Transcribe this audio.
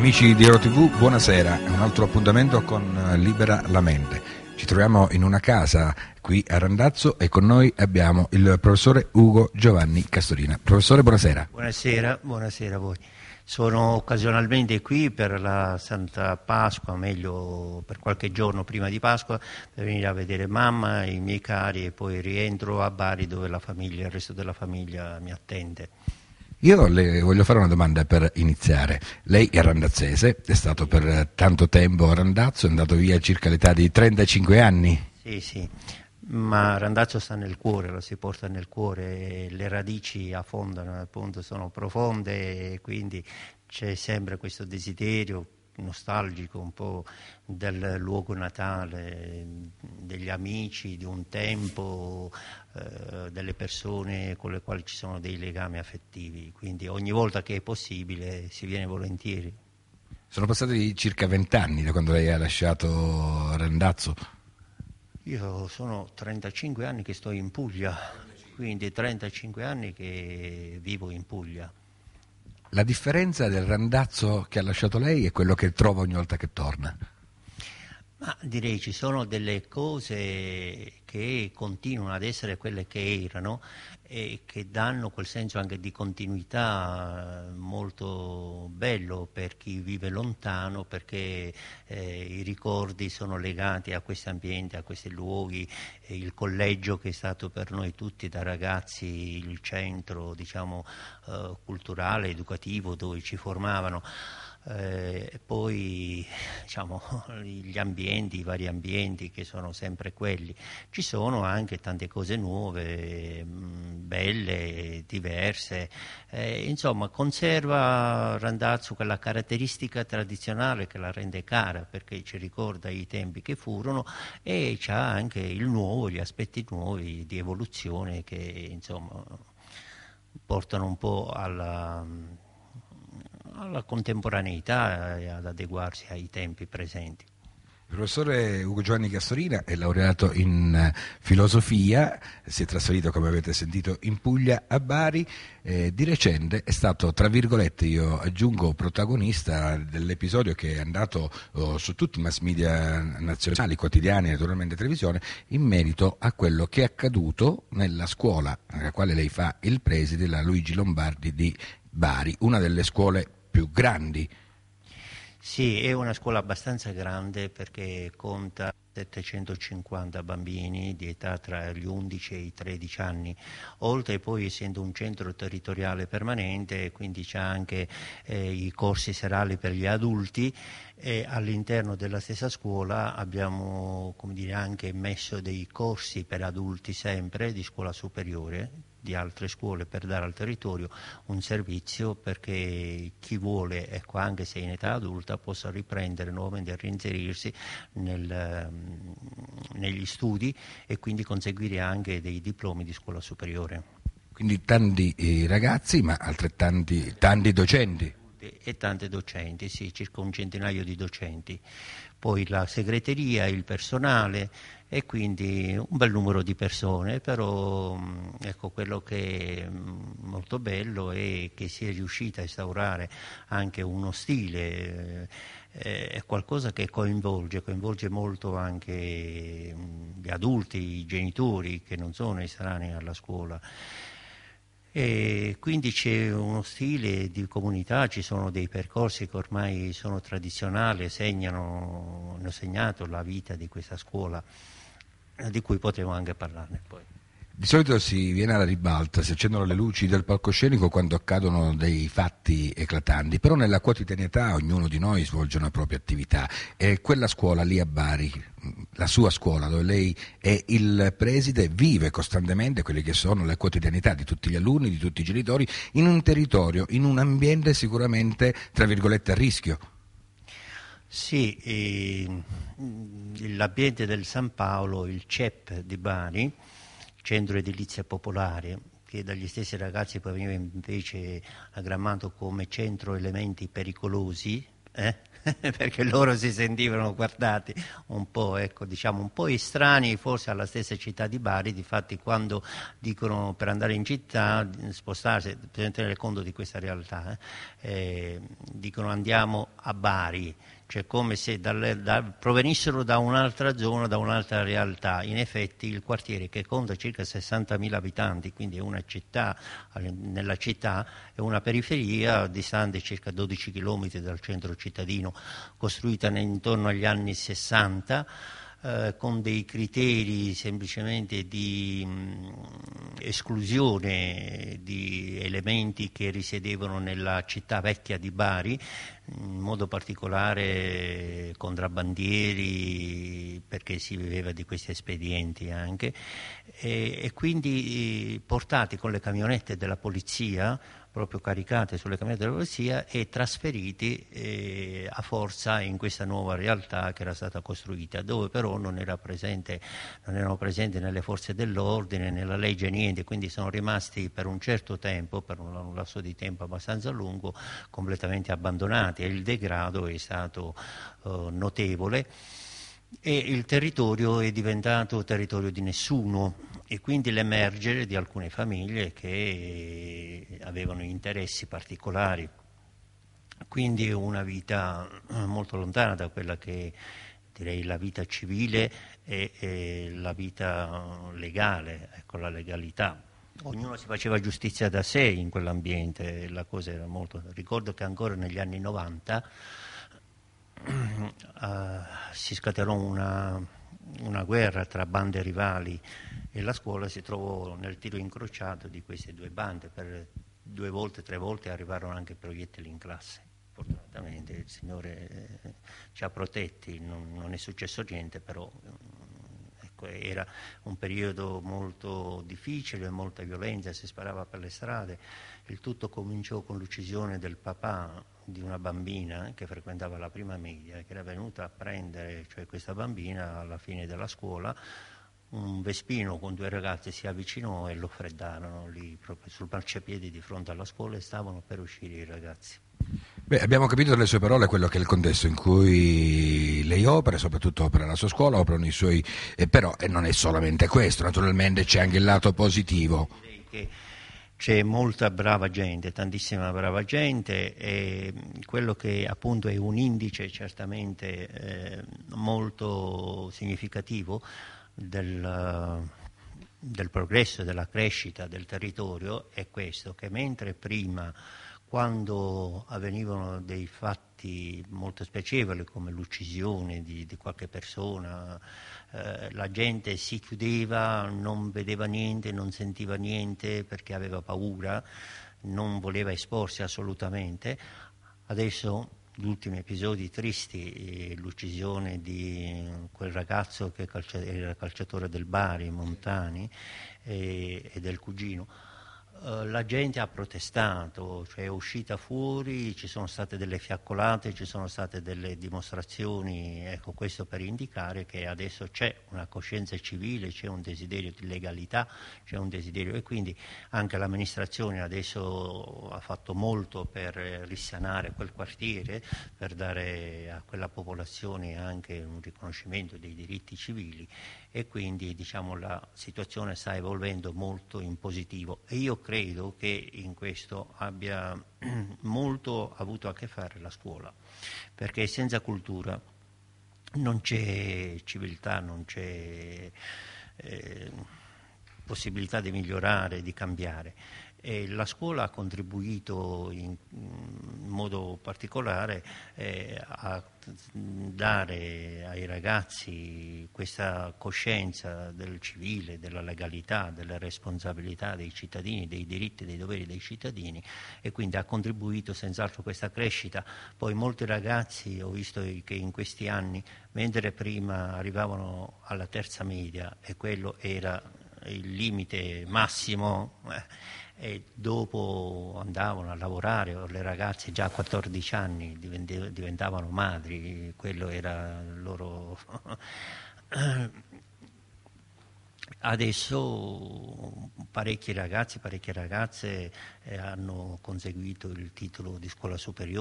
Amici di EuroTV, buonasera, è un altro appuntamento con eh, Libera la Mente. Ci troviamo in una casa qui a Randazzo e con noi abbiamo il professore Ugo Giovanni Castorina. Professore, buonasera. Buonasera, buonasera a voi. Sono occasionalmente qui per la Santa Pasqua, meglio per qualche giorno prima di Pasqua, per venire a vedere mamma, e i miei cari e poi rientro a Bari dove la famiglia, il resto della famiglia mi attende. Io le voglio fare una domanda per iniziare. Lei è randazzese, è stato per tanto tempo a Randazzo, è andato via circa l'età di 35 anni. Sì, sì, ma Randazzo sta nel cuore, lo si porta nel cuore, le radici affondano, appunto, sono profonde e quindi c'è sempre questo desiderio nostalgico un po' del luogo natale, degli amici, di un tempo, eh, delle persone con le quali ci sono dei legami affettivi. Quindi ogni volta che è possibile si viene volentieri. Sono passati circa vent'anni da quando lei ha lasciato Rendazzo. Io sono 35 anni che sto in Puglia, quindi 35 anni che vivo in Puglia. La differenza del randazzo che ha lasciato lei è quello che trova ogni volta che torna. Ma direi ci sono delle cose che continuano ad essere quelle che erano e che danno quel senso anche di continuità eh, molto bello per chi vive lontano perché eh, i ricordi sono legati a questi ambienti, a questi luoghi, il collegio che è stato per noi tutti da ragazzi il centro diciamo, eh, culturale, educativo dove ci formavano. Eh, e poi diciamo, gli ambienti, i vari ambienti che sono sempre quelli. Ci sono anche tante cose nuove, belle, diverse, eh, insomma conserva Randazzo quella caratteristica tradizionale che la rende cara perché ci ricorda i tempi che furono e c'ha anche il nuovo, gli aspetti nuovi di evoluzione che insomma portano un po' alla alla contemporaneità e ad adeguarsi ai tempi presenti. Il professore Ugo Giovanni Castorina è laureato in eh, filosofia, si è trasferito, come avete sentito, in Puglia a Bari. Eh, di recente è stato, tra virgolette, io aggiungo, protagonista dell'episodio che è andato oh, su tutti i mass media nazionali, quotidiani e naturalmente televisione, in merito a quello che è accaduto nella scuola nella quale lei fa il preside, la Luigi Lombardi di Bari, una delle scuole più più grandi. Sì, è una scuola abbastanza grande perché conta 750 bambini di età tra gli 11 e i 13 anni, oltre poi essendo un centro territoriale permanente, quindi c'è anche eh, i corsi serali per gli adulti e all'interno della stessa scuola abbiamo dire, anche messo dei corsi per adulti sempre di scuola superiore di altre scuole per dare al territorio un servizio perché chi vuole, ecco, anche se in età adulta, possa riprendere nuovamente e reinserirsi nel, ehm, negli studi e quindi conseguire anche dei diplomi di scuola superiore. Quindi tanti eh, ragazzi ma altrettanti tanti docenti e tante docenti, sì, circa un centinaio di docenti. Poi la segreteria, il personale e quindi un bel numero di persone, però ecco quello che è molto bello è che si è riuscita a instaurare anche uno stile eh, eh, è qualcosa che coinvolge, coinvolge molto anche gli adulti, i genitori che non sono estranei alla scuola. E quindi c'è uno stile di comunità, ci sono dei percorsi che ormai sono tradizionali, segnano, hanno segnato la vita di questa scuola, di cui potremo anche parlarne poi. Di solito si viene alla ribalta, si accendono le luci del palcoscenico quando accadono dei fatti eclatanti, però nella quotidianità ognuno di noi svolge una propria attività e quella scuola lì a Bari, la sua scuola dove lei è il preside, vive costantemente quelle che sono le quotidianità di tutti gli alunni, di tutti i genitori, in un territorio, in un ambiente sicuramente, tra virgolette, a rischio. Sì, eh, l'ambiente del San Paolo, il CEP di Bari, centro edilizia popolare, che dagli stessi ragazzi poi veniva invece aggrammato come centro elementi pericolosi, eh? perché loro si sentivano guardati un po', ecco, diciamo, un po' estranei forse alla stessa città di Bari, difatti quando dicono per andare in città, spostarsi, bisogna tenere conto di questa realtà, eh? Eh, dicono andiamo a Bari, cioè come se dalle, da, provenissero da un'altra zona, da un'altra realtà. In effetti il quartiere che conta circa 60.000 abitanti, quindi è una città, nella città è una periferia distante circa 12 km dal centro cittadino, costruita intorno agli anni 60 eh, con dei criteri semplicemente di mm, esclusione di elementi che risiedevano nella città vecchia di Bari, in modo particolare contrabbandieri, perché si viveva di questi espedienti anche, e, e quindi eh, portati con le camionette della polizia proprio caricate sulle camionette della polizia e trasferiti eh, a forza in questa nuova realtà che era stata costruita, dove però non, era presente, non erano presenti nelle forze dell'ordine, nella legge niente, quindi sono rimasti per un certo tempo, per un, lasso di tempo abbastanza lungo, completamente abbandonati e il degrado è stato eh, notevole e il territorio è diventato territorio di nessuno e quindi l'emergere di alcune famiglie che avevano interessi particolari. Quindi una vita molto lontana da quella che direi la vita civile e, e la vita legale, ecco la legalità. Ognuno si faceva giustizia da sé in quell'ambiente, la cosa era molto... Ricordo che ancora negli anni 90 eh, si scatenò una, una guerra tra bande rivali e la scuola si trovò nel tiro incrociato di queste due bande. Per due volte, tre volte arrivarono anche proiettili in classe. Fortunatamente il Signore eh, ci ha protetti, non, non è successo niente, però Ecco, era un periodo molto difficile, molta violenza, si sparava per le strade. Il tutto cominciò con l'uccisione del papà di una bambina che frequentava la prima media, che era venuta a prendere, cioè questa bambina alla fine della scuola, un vespino con due ragazze si avvicinò e lo freddarono lì proprio sul marciapiede di fronte alla scuola e stavano per uscire i ragazzi. Beh, abbiamo capito dalle sue parole quello che è il contesto in cui lei opera, soprattutto opera la sua scuola, operano i suoi... Eh, però eh, non è solamente questo, naturalmente c'è anche il lato positivo. C'è molta brava gente, tantissima brava gente e quello che appunto è un indice certamente eh, molto significativo del, del progresso, della crescita del territorio è questo, che mentre prima quando avvenivano dei fatti molto spiacevoli come l'uccisione di, di qualche persona, eh, la gente si chiudeva, non vedeva niente, non sentiva niente perché aveva paura, non voleva esporsi assolutamente. Adesso gli ultimi episodi tristi, eh, l'uccisione di quel ragazzo che era calciatore del Bari, Montani, e, eh, e del cugino eh, la gente ha protestato, cioè è uscita fuori, ci sono state delle fiaccolate, ci sono state delle dimostrazioni, ecco questo per indicare che adesso c'è una coscienza civile, c'è un desiderio di legalità, c'è un desiderio e quindi anche l'amministrazione adesso ha fatto molto per eh, risanare quel quartiere, per dare a quella popolazione anche un riconoscimento dei diritti civili e quindi diciamo, la situazione sta evolvendo molto in positivo e io credo credo che in questo abbia molto avuto a che fare la scuola, perché senza cultura non c'è civiltà, non c'è eh, possibilità di migliorare, di cambiare. E la scuola ha contribuito in, in modo particolare eh, a dare ai ragazzi questa coscienza del civile, della legalità, della responsabilità dei cittadini, dei diritti e dei doveri dei cittadini e quindi ha contribuito senz'altro a questa crescita. Poi molti ragazzi ho visto che in questi anni, mentre prima arrivavano alla terza media e quello era il limite massimo, eh, e dopo andavano a lavorare, le ragazze già a 14 anni diventavano madri, quello era il loro... Adesso parecchi ragazzi, parecchie ragazze eh, hanno conseguito il titolo di scuola superiore.